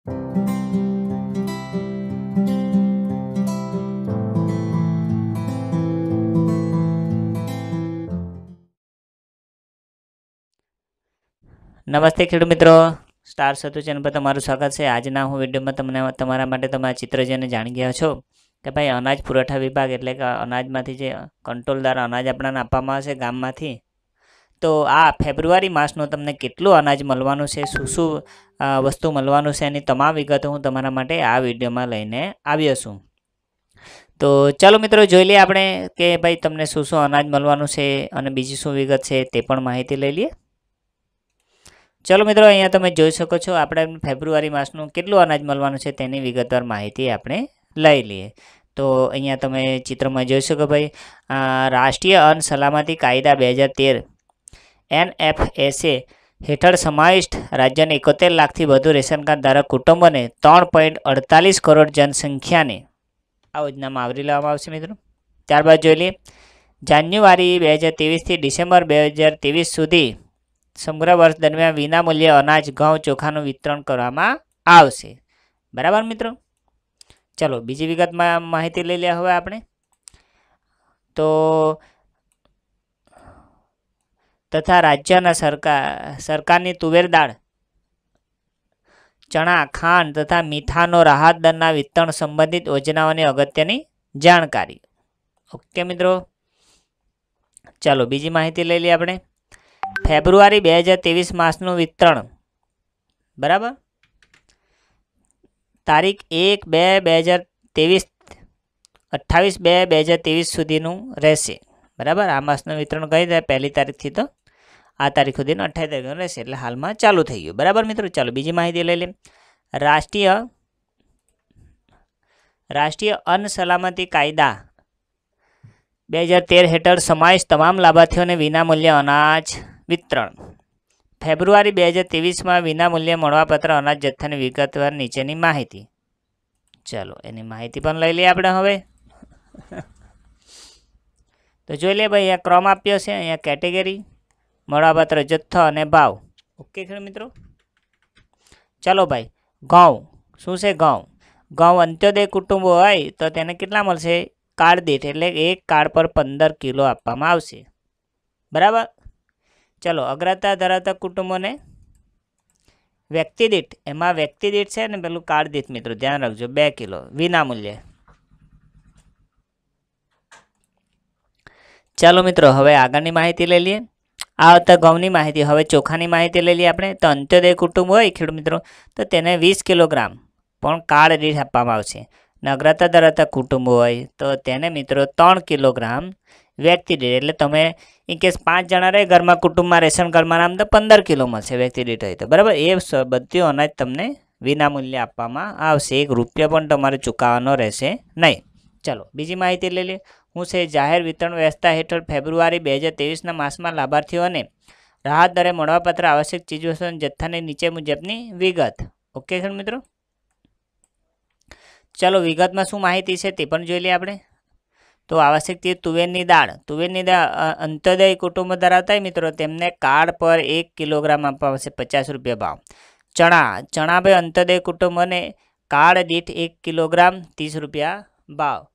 નમસ્તે ખેડૂત મિત્રો સ્ટાર સતુ ચેનલ પર તમારું સ્વાગત છે આજના હું વિડીયોમાં તમને તમારા માટે તમારા ચિત્ર જેને જાણી ગયા છો કે ભાઈ અનાજ પુરવઠા વિભાગ એટલે કે અનાજમાંથી જે કંટ્રોલ દ્વારા અનાજ આપણાને આપવામાં આવશે ગામમાંથી તો આ ફેબ્રુઆરી માસનો તમને કેટલું અનાજ મળવાનું છે શું શું વસ્તુ મળવાનું છે એની તમામ વિગતો હું તમારા માટે આ વિડીયોમાં લઈને આવ્યો છું તો ચાલો મિત્રો જોઈ લઈએ આપણે કે ભાઈ તમને શું શું અનાજ મળવાનું છે અને બીજી શું વિગત છે તે પણ માહિતી લઈ લઈએ ચલો મિત્રો અહીંયા તમે જોઈ શકો છો આપણે ફેબ્રુઆરી માસનું કેટલું અનાજ મળવાનું છે તેની વિગતવાર માહિતી આપણે લઈ લઈએ તો અહીંયા તમે ચિત્રમાં જોઈ શકો ભાઈ રાષ્ટ્રીય અન્ન સલામતી કાયદા બે હજાર તેર એનએફએસએ હેઠળ સમાવિષ્ટ રાજ્યના એકોતેર લાખથી વધુ રેશન કાર્ડ ધારક કુટુંબોને ત્રણ પોઈન્ટ અડતાલીસ કરોડ જનસંખ્યાને આ યોજનામાં આવરી લેવામાં આવશે મિત્રો ત્યારબાદ જોઈ લઈએ જાન્યુઆરી બે હજાર ત્રેવીસથી ડિસેમ્બર બે હજાર ત્રેવીસ સુધી સમગ્ર વર્ષ દરમિયાન વિનામૂલ્યે અનાજ ઘઉં ચોખાનું વિતરણ કરવામાં આવશે બરાબર મિત્રો ચલો બીજી વિગતમાં માહિતી લઈ લે હવે આપણે તો તથા રાજ્યના સરકાર સરકારની તુવેર દાળ ચણા ખાંડ તથા મીઠાનો રાહત દરના વિતરણ સંબંધિત યોજનાઓની અગત્યની જાણકારી ઓકે મિત્રો ચાલો બીજી માહિતી લઈ લઈએ આપણે ફેબ્રુઆરી બે હજાર ત્રેવીસ માસનું વિતરણ બરાબર તારીખ એક બે બે હજાર ત્રેવીસ અઠ્ઠાવીસ બે બે હજાર ત્રેવીસ સુધીનું રહેશે બરાબર આ માસનું વિતરણ કહી દે પહેલી તારીખથી તો આ તારીખો દિન અઠ્ઠાવીસ તારીખનો રહેશે એટલે હાલમાં ચાલુ થઈ ગયું બરાબર મિત્રો ચાલો બીજી માહિતી લઈ લે રાષ્ટ્રીય રાષ્ટ્રીય અન્ન સલામતી કાયદા બે હજાર તેર હેઠળ સમાવેશ તમામ લાભાર્થીઓને વિનામૂલ્ય અનાજ વિતરણ ફેબ્રુઆરી બે હજાર ત્રેવીસમાં વિનામૂલ્ય મળવાપત્ર અનાજ જથ્થાની વિગતવાર નીચેની માહિતી ચાલો એની માહિતી પણ લઈ લઈએ આપણે હવે તો જોઈ લે ભાઈ અહીંયા ક્રમ આપ્યો છે અહીંયા કેટેગરી મળવાપાત્ર જથ્થા અને ભાવ ઓકે ખેડૂત મિત્રો ચાલો ભાઈ ઘઉં શું છે ઘઉં ઘઉં અંત્યોદય કુટુંબો હોય તો તેને કેટલા મળશે કાર્ડ દીઠ એટલે એક કાર્ડ પર પંદર કિલો આપવામાં આવશે બરાબર ચલો અગ્રતા ધરાવતા કુટુંબોને વ્યક્તિ દીઠ એમાં વ્યક્તિ દીઠ છે ને પેલું કાર્ડ દીઠ મિત્રો ધ્યાન રાખજો બે કિલો વિનામૂલ્ય ચાલો મિત્રો હવે આગળની માહિતી લઈ લઈએ આ હતા ઘઉંની માહિતી હવે ચોખાની માહિતી લઈ લઈએ આપણે તો અંત્યોદય કુટુંબ હોય ખેડૂત મિત્રો તો તેને વીસ કિલોગ્રામ પણ કાર્ડ દીઠ આપવામાં આવશે નગરતા ધરાવતા કુટુંબ હોય તો તેને મિત્રો ત્રણ કિલોગ્રામ વ્યક્તિ દીઠ એટલે તમે ઇન કેસ પાંચ જણા રહે ઘરમાં કુટુંબમાં રેશન કાર્ડમાં નામ તો પંદર કિલો મળશે વ્યક્તિ દીઠ હોય તો બરાબર એ બધું અનાજ તમને વિનામૂલ્યે આપવામાં આવશે એક રૂપિયા પણ તમારે ચૂકવવાનો રહેશે નહીં ચાલો બીજી માહિતી લઈ લઈએ હું છે જાહેર વિતરણ વ્યવસ્થા હેઠળ ફેબ્રુઆરી બે હજાર ત્રેવીસના માસમાં લાભાર્થીઓને રાહત દરે મળવાપત્ર આવશ્યક ચીજવસ્તુના જથ્થાની નીચે મુજબની વિગત ઓકે છે મિત્રો ચાલો વિગતમાં શું માહિતી છે તે પણ જોઈ લઈએ આપણે તો આવશ્યક તે તુવેરની દાળ તુવેરની દાળ અંત્યોદય કુટુંબ ધરાવતા મિત્રો તેમને કાર્ડ પર એક કિલોગ્રામ આપવા આવશે પચાસ રૂપિયા ભાવ ચણા ચણા ભાઈ અંત્યોદય કુટુંબને કાર્ડ દીઠ એક કિલોગ્રામ ત્રીસ રૂપિયા ભાવ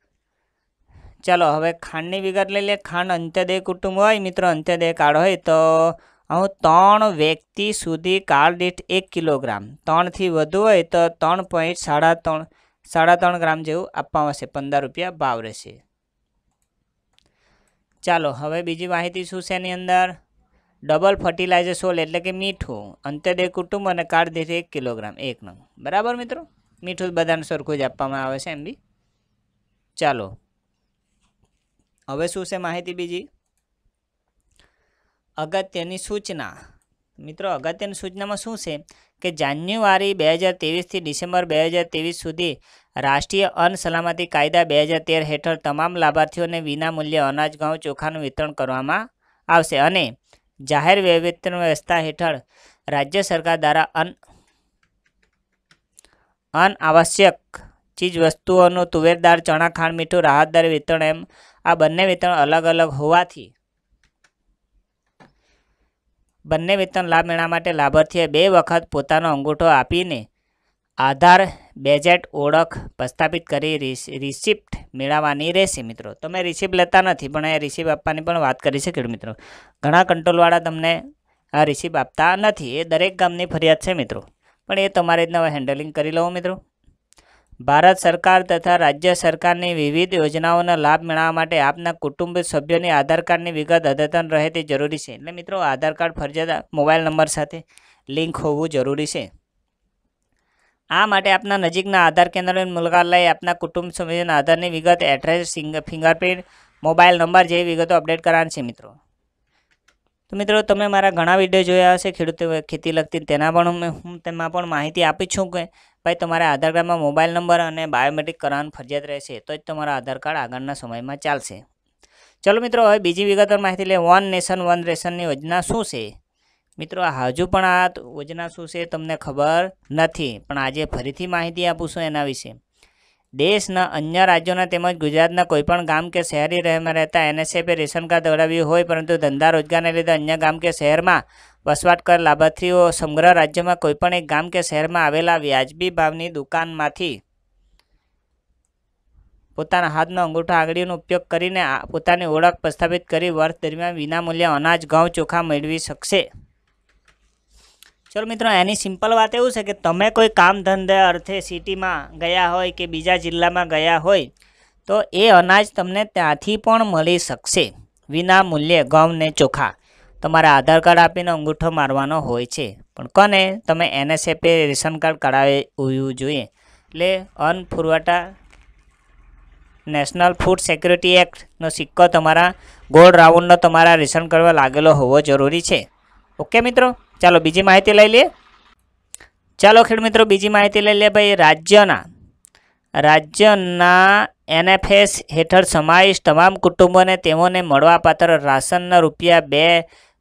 ચાલો હવે ખાંડની વિગત લઈ લે ખાંડ અંત્યદેય કુટુંબ હોય મિત્રો અંત્યદેય કાર્ડ હોય તો હું ત્રણ વ્યક્તિ સુધી કાર્ડ દીઠ એક કિલોગ્રામ ત્રણથી વધુ હોય તો ત્રણ પોઈન્ટ સાડા ત્રણ સાડા ત્રણ ગ્રામ જેવું આપવામાં આવશે પંદર રૂપિયા ભાવ રહેશે ચાલો હવે બીજી માહિતી શું છે એની અંદર ડબલ ફર્ટિલાઇઝર સોલ એટલે કે મીઠું અંત્યદેય કુટુંબ અને કાર્ડ દીઠ એક કિલોગ્રામ એકનું બરાબર મિત્રો મીઠું બધાને સરખું જ આપવામાં આવે છે એમ બી ચાલો હવે શું છે માહિતી બીજી અગત્યની સૂચના મિત્રો અગત્યની સૂચનામાં શું છે કે જાન્યુઆરી બે હજાર તેવીસથી ડિસેમ્બર બે હજાર ત્રેવીસ સુધી રાષ્ટ્રીય અન્ન સલામતી કાયદા બે હજાર તેર હેઠળ તમામ લાભાર્થીઓને વિનામૂલ્યે અનાજ ઘઉં ચોખાનું વિતરણ કરવામાં આવશે અને જાહેર વહીવટની વ્યવસ્થા હેઠળ રાજ્ય સરકાર દ્વારા અન અનાવશ્યક ચીજ વસ્તુઓનું તુવેરદાર ચણા ખાંડ મીઠું રાહતદારી વિતરણ એમ આ બંને વેતણ અલગ અલગ હોવાથી બંને વેતન લાભ મેળવવા માટે લાભાર્થીએ બે વખત પોતાનો અંગૂઠો આપીને આધાર બેજેટ ઓળખ પ્રસ્થાપિત કરી રિસિપ્ટ મેળવવાની રહેશે મિત્રો તમે રિસિપ્ટ લેતા નથી પણ એ રિસિપ્ટ આપવાની પણ વાત કરી છે ખેડૂત મિત્રો ઘણા કંટ્રોલવાળા તમને આ રિસિપ્ટ આપતા નથી એ દરેક ગામની ફરિયાદ છે મિત્રો પણ એ તમારે રીતના હેન્ડલિંગ કરી લઉં મિત્રો ભારત સરકાર તથા રાજ્ય સરકારની વિવિધ યોજનાઓનો લાભ મેળવવા માટે આપના કુટુંબ સભ્યોની આધાર કાર્ડની વિગત અદ્યતન રહે તે જરૂરી છે એટલે મિત્રો આધાર કાર્ડ ફરજિયાત મોબાઈલ નંબર સાથે લિંક હોવું જરૂરી છે આ માટે આપના નજીકના આધાર કેન્દ્રની મુલાકાત લઈ આપના કુટુંબ સભ્યોના આધારની વિગત એડ્રેસ ફિંગરપ્રિન્ટ મોબાઈલ નંબર જેવી વિગતો અપડેટ કરવાની છે મિત્રો તો મિત્રો તમે મારા ઘણા વિડીયો જોયા હશે ખેડૂત ખેતી લગતી તેના પણ હું તેમાં પણ માહિતી આપી છું કે ભાઈ તમારા આધાર કાર્ડમાં મોબાઈલ નંબર અને બાયોમેટ્રિક કરવાનું ફરજિયાત રહેશે તો જ તમારા આધાર કાર્ડ આગળના સમયમાં ચાલશે ચલો મિત્રો હવે બીજી વિગતવાર માહિતી લે વન નેશન વન રેશનની યોજના શું છે મિત્રો હજુ પણ આ યોજના શું છે તમને ખબર નથી પણ આજે ફરીથી માહિતી આપું છું એના વિશે દેશના અન્ય રાજ્યોના તેમજ ગુજરાતના કોઈપણ ગામ કે શહેરી રહેમાં રહેતા એનએસએફે રેશન કાર્ડ દોડાવ્યું હોય પરંતુ ધંધા રોજગારને લીધે અન્ય ગામ કે શહેરમાં વસવાટ કર લાભાર્થીઓ સમગ્ર રાજ્યમાં કોઈપણ એક ગામ કે શહેરમાં આવેલા વ્યાજબી ભાવની દુકાનમાંથી પોતાના હાથનો અંગૂઠા આંગળીનો ઉપયોગ કરીને પોતાની ઓળખ પ્રસ્થાપિત કરી વર્ષ દરમિયાન વિનામૂલ્યે અનાજ ઘઉં ચોખા મેળવી શકશે ચલો મિત્રો એની સિમ્પલ વાત એવું છે કે તમે કોઈ કામ ધંધા અર્થે સિટીમાં ગયા હોય કે બીજા જિલ્લામાં ગયા હોય તો એ અનાજ તમને ત્યાંથી પણ મળી શકશે વિના મૂલ્યે ઘઉં ને ચોખા તમારે આધાર કાર્ડ આપીને અંગૂઠો મારવાનો હોય છે પણ કોને તમે એનએસએફે રેશન કાર્ડ કઢાવવું જોઈએ એટલે અન્ન પુરવઠા નેશનલ ફૂડ સિક્યુરિટી એક્ટનો સિક્કો તમારા ગોળ રાઉન્ડનો તમારા રેશન કાર્ડમાં લાગેલો હોવો જરૂરી છે ઓકે મિત્રો ચાલો બીજી માહિતી લઈ લઈએ ચાલો ખેડ મિત્રો બીજી માહિતી લઈ લે ભાઈ રાજ્યના રાજ્યના એનએફએસ હેઠળ સમાવેશ તમામ કુટુંબોને તેઓને મળવાપાત્ર રાશનના રૂપિયા બે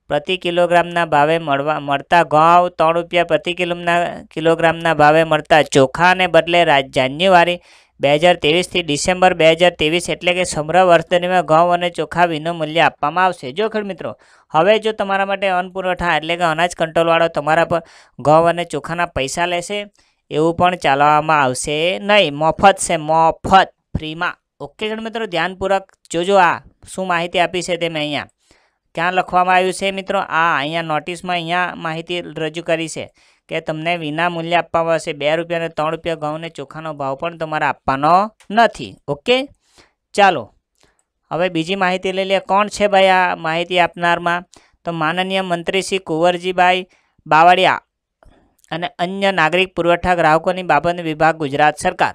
પ્રતિ કિલોગ્રામના ભાવે મળવા મળતા ઘઉં ત્રણ રૂપિયા પ્રતિ કિલોના કિલોગ્રામના ભાવે મળતા ચોખાને બદલે જાન્યુઆરી બે હજાર તેવીસથી ડિસેમ્બર બે હજાર તેવીસ એટલે કે સમરા વર્તનીમાં ઘઉં અને ચોખા વિનું મૂલ્ય આપવામાં આવશે જો ખેડ મિત્રો હવે જો તમારા માટે અન્ન એટલે કે અનાજ કંટ્રોલવાળો તમારા પર ઘઉં અને ચોખાના પૈસા લેશે એવું પણ ચાલવામાં આવશે નહીં મફત છે મફત ફ્રીમાં ઓકે ખેડ મિત્રો ધ્યાનપૂર્વક જોજો આ શું માહિતી આપી છે તે મેં અહીંયા ક્યાં લખવામાં આવ્યું છે મિત્રો આ અહીંયા નોટિસમાં અહીંયા માહિતી રજૂ કરી છે કે તમને વિના મૂલ્ય આપવામાં આવશે બે રૂપિયા અને ત્રણ રૂપિયા ઘઉંને ચોખાનો ભાવ પણ તમારે આપવાનો નથી ઓકે ચાલો હવે બીજી માહિતી લઈ લઈએ કોણ છે ભાઈ આ માહિતી આપનારમાં તો માનનીય મંત્રી શ્રી કુંવરજીભાઈ બાવળિયા અને અન્ય નાગરિક પુરવઠા ગ્રાહકોની બાબત વિભાગ ગુજરાત સરકાર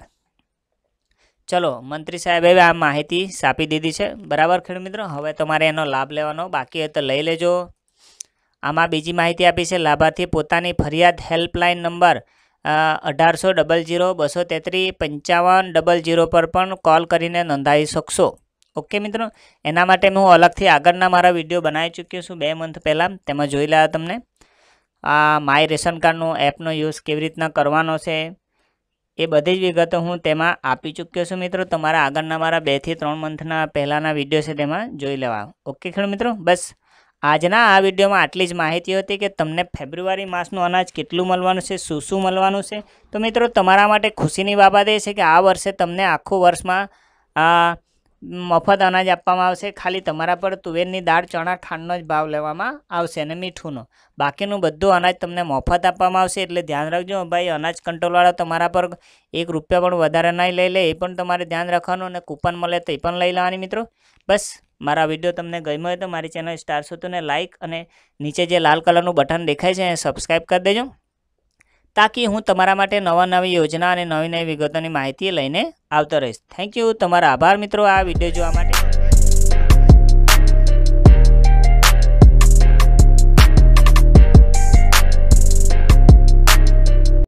ચલો મંત્રી સાહેબે આ માહિતી આપી દીધી છે બરાબર ખેડૂત મિત્રો હવે તમારે એનો લાભ લેવાનો બાકી હોય તો લઈ લેજો આમાં બીજી માહિતી આપી છે લાભાર્થી પોતાની ફરિયાદ હેલ્પલાઇન નંબર અઢારસો ડબલ જીરો બસો તેત્રીસ પંચાવન ડબલ જીરો પર પણ કોલ કરીને નોંધાવી શકશો ઓકે મિત્રો એના માટે હું અલગથી આગળના મારા વિડીયો બનાવી ચૂક્યો છું બે મંથ પહેલાં તેમાં જોઈ લેવા તમને આ માય રેશન કાર્ડનો એપનો યુઝ કેવી રીતના કરવાનો છે એ બધી જ વિગતો હું તેમાં આપી ચૂક્યો છું મિત્રો તમારા આગળના મારા બેથી ત્રણ મંથના પહેલાંના વિડીયો છે તેમાં જોઈ લેવા ઓકે ખેડૂત મિત્રો બસ આજના આ વિડીયોમાં આટલી જ માહિતી હતી કે તમને ફેબ્રુઆરી માસનું અનાજ કેટલું મળવાનું છે શું શું મળવાનું છે તો મિત્રો તમારા માટે ખુશીની બાબત એ છે કે આ વર્ષે તમને આખું વર્ષમાં મફત અનાજ આપવામાં આવશે ખાલી તમારા પર તુવેરની દાળ ચણા ખાંડનો જ ભાવ લેવામાં આવશે અને મીઠુંનો બાકીનું બધું અનાજ તમને મફત આપવામાં આવશે એટલે ધ્યાન રાખજો ભાઈ અનાજ કંટ્રોલવાળા તમારા પર એક રૂપિયા પણ વધારે નહીં લઈ લે એ પણ તમારે ધ્યાન રાખવાનું અને કૂપન મળે તે પણ લઈ લેવાની મિત્રો બસ મારા વિડીયો તમને ગમ્યો હોય તો મારી ચેનલ સ્ટાર સોતુને લાઇક અને નીચે જે લાલ કલરનું બટન દેખાય છે એ સબસ્ક્રાઈબ કરી દેજો તાકી હું તમારા માટે નવા નવી યોજના અને નવી નવી વિગતોની માહિતી લઈને આવતો રહીશ થેન્ક યુ તમારા આભાર મિત્રો આ વિડીયો જોવા માટે